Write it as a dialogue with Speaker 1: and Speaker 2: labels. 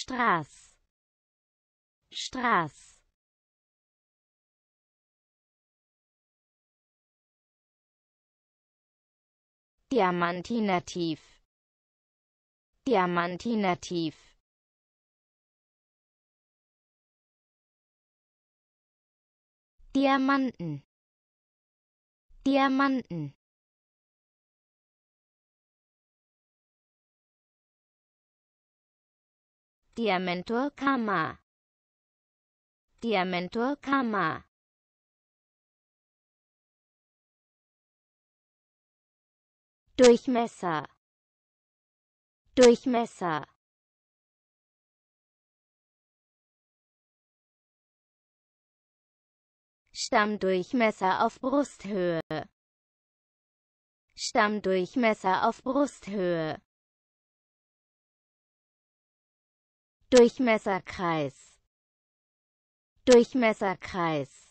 Speaker 1: Straß Straß Diamantinativ Diamantinativ Diamanten Diamanten Diamantur Kama Diamantur Kama Durchmesser Durchmesser
Speaker 2: Stammdurchmesser auf Brusthöhe Stammdurchmesser auf Brusthöhe Durchmesserkreis Durchmesserkreis